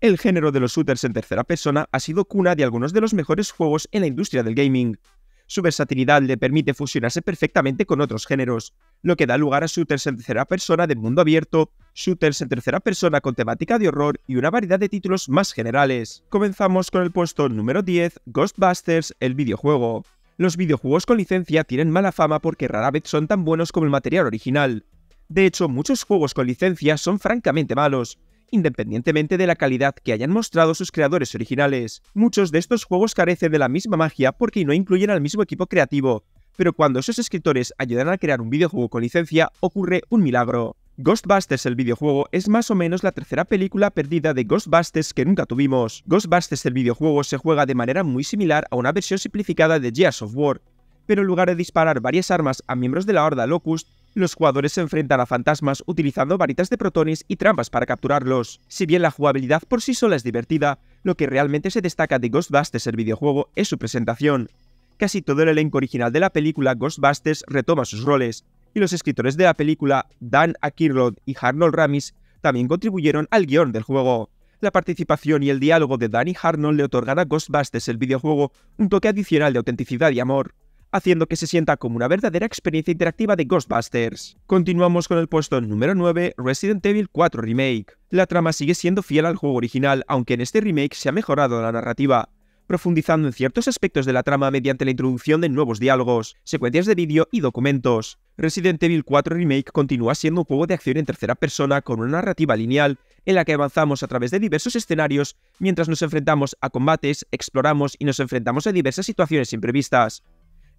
El género de los shooters en tercera persona ha sido cuna de algunos de los mejores juegos en la industria del gaming. Su versatilidad le permite fusionarse perfectamente con otros géneros, lo que da lugar a shooters en tercera persona de mundo abierto, shooters en tercera persona con temática de horror y una variedad de títulos más generales. Comenzamos con el puesto número 10, Ghostbusters, el videojuego. Los videojuegos con licencia tienen mala fama porque rara vez son tan buenos como el material original. De hecho, muchos juegos con licencia son francamente malos, Independientemente de la calidad que hayan mostrado sus creadores originales, muchos de estos juegos carecen de la misma magia porque no incluyen al mismo equipo creativo, pero cuando esos escritores ayudan a crear un videojuego con licencia, ocurre un milagro. Ghostbusters el videojuego es más o menos la tercera película perdida de Ghostbusters que nunca tuvimos. Ghostbusters el videojuego se juega de manera muy similar a una versión simplificada de Gears of War, pero en lugar de disparar varias armas a miembros de la Horda Locust, los jugadores se enfrentan a fantasmas utilizando varitas de protones y trampas para capturarlos. Si bien la jugabilidad por sí sola es divertida, lo que realmente se destaca de Ghostbusters el videojuego es su presentación. Casi todo el elenco original de la película Ghostbusters retoma sus roles, y los escritores de la película, Dan Aykroyd y Arnold Ramis, también contribuyeron al guión del juego. La participación y el diálogo de Dan y le otorgan a Ghostbusters el videojuego un toque adicional de autenticidad y amor haciendo que se sienta como una verdadera experiencia interactiva de Ghostbusters. Continuamos con el puesto número 9, Resident Evil 4 Remake. La trama sigue siendo fiel al juego original, aunque en este remake se ha mejorado la narrativa profundizando en ciertos aspectos de la trama mediante la introducción de nuevos diálogos, secuencias de vídeo y documentos. Resident Evil 4 Remake continúa siendo un juego de acción en tercera persona con una narrativa lineal, en la que avanzamos a través de diversos escenarios mientras nos enfrentamos a combates, exploramos y nos enfrentamos a diversas situaciones imprevistas.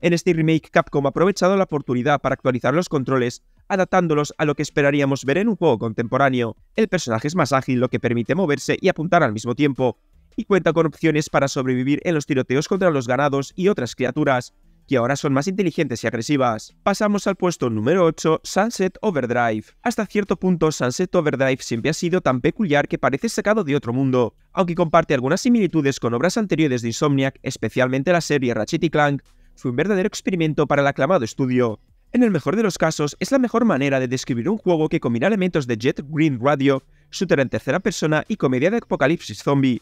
En este remake, Capcom ha aprovechado la oportunidad para actualizar los controles, adaptándolos a lo que esperaríamos ver en un juego contemporáneo. El personaje es más ágil, lo que permite moverse y apuntar al mismo tiempo, y cuenta con opciones para sobrevivir en los tiroteos contra los ganados y otras criaturas, que ahora son más inteligentes y agresivas. Pasamos al puesto número 8, Sunset Overdrive. Hasta cierto punto, Sunset Overdrive siempre ha sido tan peculiar que parece sacado de otro mundo. Aunque comparte algunas similitudes con obras anteriores de Insomniac, especialmente la serie Ratchet y Clank, fue un verdadero experimento para el aclamado estudio. En el mejor de los casos, es la mejor manera de describir un juego que combina elementos de Jet Green Radio, shooter en tercera persona y comedia de apocalipsis zombie.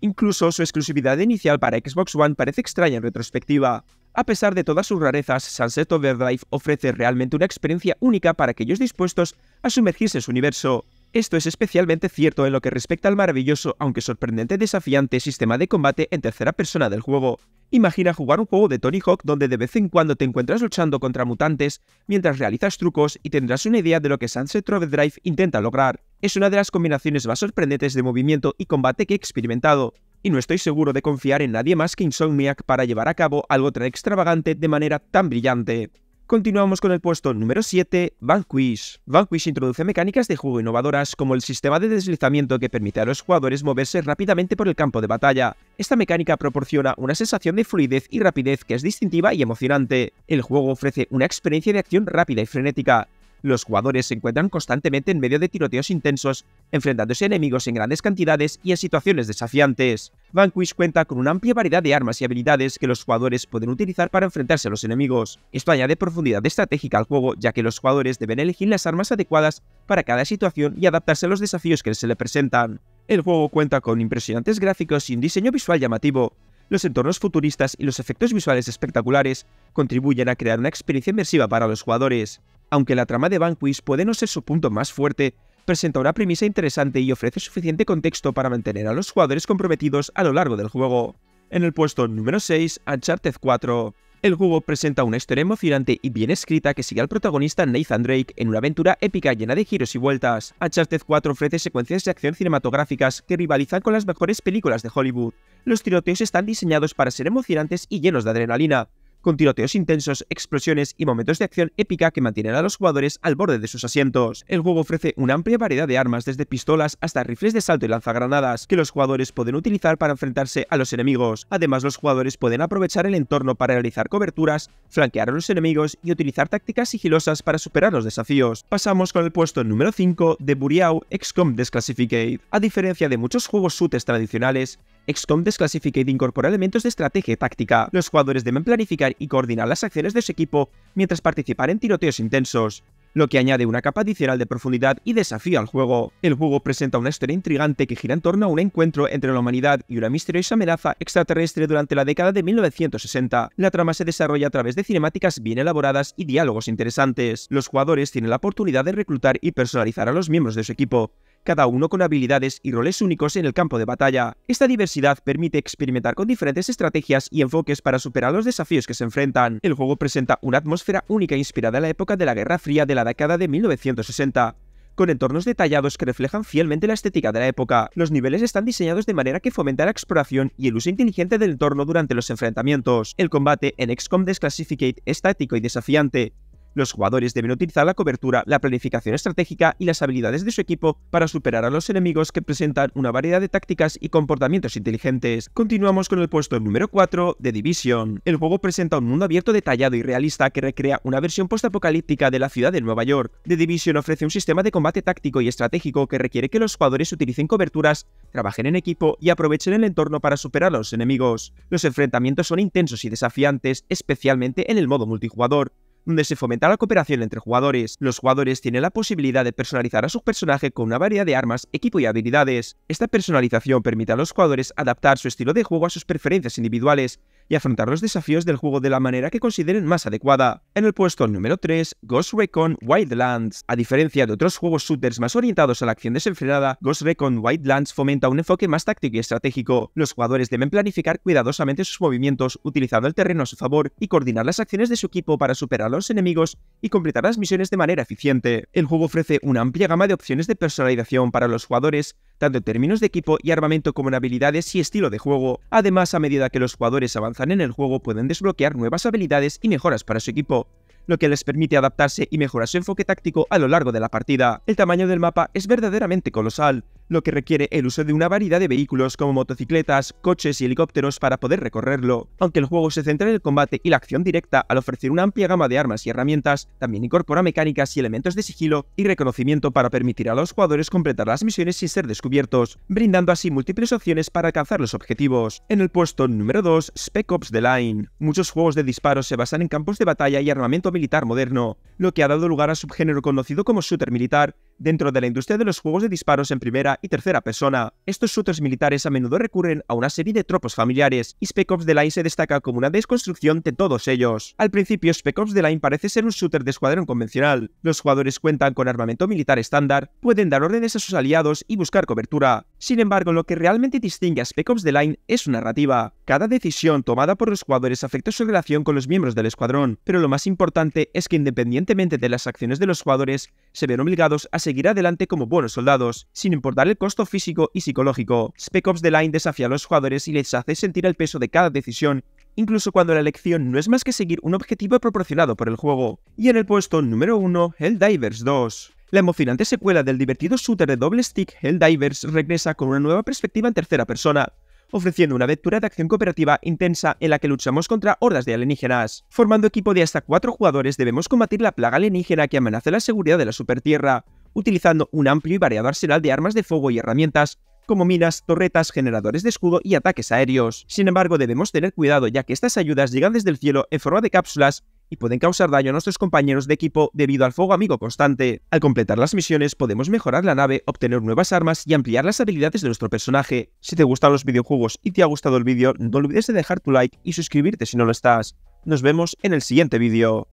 Incluso su exclusividad inicial para Xbox One parece extraña en retrospectiva. A pesar de todas sus rarezas, Sunset Overdrive ofrece realmente una experiencia única para aquellos dispuestos a sumergirse en su universo. Esto es especialmente cierto en lo que respecta al maravilloso, aunque sorprendente desafiante sistema de combate en tercera persona del juego. Imagina jugar un juego de Tony Hawk donde de vez en cuando te encuentras luchando contra mutantes mientras realizas trucos y tendrás una idea de lo que Sunset Drive intenta lograr. Es una de las combinaciones más sorprendentes de movimiento y combate que he experimentado, y no estoy seguro de confiar en nadie más que Insomniac para llevar a cabo algo tan extravagante de manera tan brillante. Continuamos con el puesto número 7, Vanquish. Vanquish introduce mecánicas de juego innovadoras como el sistema de deslizamiento que permite a los jugadores moverse rápidamente por el campo de batalla. Esta mecánica proporciona una sensación de fluidez y rapidez que es distintiva y emocionante. El juego ofrece una experiencia de acción rápida y frenética, los jugadores se encuentran constantemente en medio de tiroteos intensos, enfrentándose a enemigos en grandes cantidades y en situaciones desafiantes. Vanquish cuenta con una amplia variedad de armas y habilidades que los jugadores pueden utilizar para enfrentarse a los enemigos. Esto añade profundidad estratégica al juego, ya que los jugadores deben elegir las armas adecuadas para cada situación y adaptarse a los desafíos que se le presentan. El juego cuenta con impresionantes gráficos y un diseño visual llamativo. Los entornos futuristas y los efectos visuales espectaculares contribuyen a crear una experiencia inmersiva para los jugadores. Aunque la trama de Vanquish puede no ser su punto más fuerte, presenta una premisa interesante y ofrece suficiente contexto para mantener a los jugadores comprometidos a lo largo del juego. En el puesto número 6, Uncharted 4. El juego presenta una historia emocionante y bien escrita que sigue al protagonista Nathan Drake en una aventura épica llena de giros y vueltas. Uncharted 4 ofrece secuencias de acción cinematográficas que rivalizan con las mejores películas de Hollywood. Los tiroteos están diseñados para ser emocionantes y llenos de adrenalina, con tiroteos intensos, explosiones y momentos de acción épica que mantienen a los jugadores al borde de sus asientos. El juego ofrece una amplia variedad de armas, desde pistolas hasta rifles de salto y lanzagranadas, que los jugadores pueden utilizar para enfrentarse a los enemigos. Además, los jugadores pueden aprovechar el entorno para realizar coberturas, flanquear a los enemigos y utilizar tácticas sigilosas para superar los desafíos. Pasamos con el puesto número 5 de Buriau XCOM Desclassificate. A diferencia de muchos juegos shooters tradicionales, XCOM desclasifica y incorpora elementos de estrategia y táctica. Los jugadores deben planificar y coordinar las acciones de su equipo mientras participar en tiroteos intensos lo que añade una capa adicional de profundidad y desafío al juego. El juego presenta una historia intrigante que gira en torno a un encuentro entre la humanidad y una misteriosa amenaza extraterrestre durante la década de 1960. La trama se desarrolla a través de cinemáticas bien elaboradas y diálogos interesantes. Los jugadores tienen la oportunidad de reclutar y personalizar a los miembros de su equipo, cada uno con habilidades y roles únicos en el campo de batalla. Esta diversidad permite experimentar con diferentes estrategias y enfoques para superar los desafíos que se enfrentan. El juego presenta una atmósfera única inspirada en la época de la Guerra Fría de la década de 1960 con entornos detallados que reflejan fielmente la estética de la época. Los niveles están diseñados de manera que fomenta la exploración y el uso inteligente del entorno durante los enfrentamientos. El combate en XCOM Desclassificate es y desafiante, los jugadores deben utilizar la cobertura, la planificación estratégica y las habilidades de su equipo para superar a los enemigos que presentan una variedad de tácticas y comportamientos inteligentes. Continuamos con el puesto número 4, The Division. El juego presenta un mundo abierto detallado y realista que recrea una versión postapocalíptica de la ciudad de Nueva York. The Division ofrece un sistema de combate táctico y estratégico que requiere que los jugadores utilicen coberturas, trabajen en equipo y aprovechen el entorno para superar a los enemigos. Los enfrentamientos son intensos y desafiantes, especialmente en el modo multijugador, donde se fomenta la cooperación entre jugadores. Los jugadores tienen la posibilidad de personalizar a su personaje con una variedad de armas, equipo y habilidades. Esta personalización permite a los jugadores adaptar su estilo de juego a sus preferencias individuales, y afrontar los desafíos del juego de la manera que consideren más adecuada. En el puesto número 3, Ghost Recon Wildlands. A diferencia de otros juegos shooters más orientados a la acción desenfrenada, Ghost Recon Wildlands fomenta un enfoque más táctico y estratégico. Los jugadores deben planificar cuidadosamente sus movimientos, utilizando el terreno a su favor y coordinar las acciones de su equipo para superar a los enemigos y completar las misiones de manera eficiente. El juego ofrece una amplia gama de opciones de personalización para los jugadores, tanto en términos de equipo y armamento como en habilidades y estilo de juego. Además, a medida que los jugadores avanzan en el juego pueden desbloquear nuevas habilidades y mejoras para su equipo lo que les permite adaptarse y mejorar su enfoque táctico a lo largo de la partida. El tamaño del mapa es verdaderamente colosal, lo que requiere el uso de una variedad de vehículos como motocicletas, coches y helicópteros para poder recorrerlo. Aunque el juego se centra en el combate y la acción directa al ofrecer una amplia gama de armas y herramientas, también incorpora mecánicas y elementos de sigilo y reconocimiento para permitir a los jugadores completar las misiones sin ser descubiertos, brindando así múltiples opciones para alcanzar los objetivos. En el puesto número 2, Spec Ops The Line. Muchos juegos de disparos se basan en campos de batalla y armamento militar moderno, lo que ha dado lugar a subgénero conocido como shooter militar, Dentro de la industria de los juegos de disparos en primera y tercera persona, estos shooters militares a menudo recurren a una serie de tropos familiares, y Spec Ops The Line se destaca como una desconstrucción de todos ellos. Al principio, Spec Ops The Line parece ser un shooter de escuadrón convencional. Los jugadores cuentan con armamento militar estándar, pueden dar órdenes a sus aliados y buscar cobertura, sin embargo, lo que realmente distingue a Spec Ops The Line es su narrativa. Cada decisión tomada por los jugadores afecta su relación con los miembros del escuadrón, pero lo más importante es que independientemente de las acciones de los jugadores, se ven obligados a seguir adelante como buenos soldados, sin importar el costo físico y psicológico. Spec Ops The Line desafía a los jugadores y les hace sentir el peso de cada decisión, incluso cuando la elección no es más que seguir un objetivo proporcionado por el juego. Y en el puesto número 1, Divers 2. La emocionante secuela del divertido shooter de doble stick Helldivers regresa con una nueva perspectiva en tercera persona, ofreciendo una aventura de acción cooperativa intensa en la que luchamos contra hordas de alienígenas. Formando equipo de hasta cuatro jugadores debemos combatir la plaga alienígena que amenaza la seguridad de la supertierra, utilizando un amplio y variado arsenal de armas de fuego y herramientas, como minas, torretas, generadores de escudo y ataques aéreos. Sin embargo, debemos tener cuidado ya que estas ayudas llegan desde el cielo en forma de cápsulas y pueden causar daño a nuestros compañeros de equipo debido al fuego amigo constante. Al completar las misiones podemos mejorar la nave, obtener nuevas armas y ampliar las habilidades de nuestro personaje. Si te gustan los videojuegos y te ha gustado el vídeo, no olvides de dejar tu like y suscribirte si no lo estás. Nos vemos en el siguiente vídeo.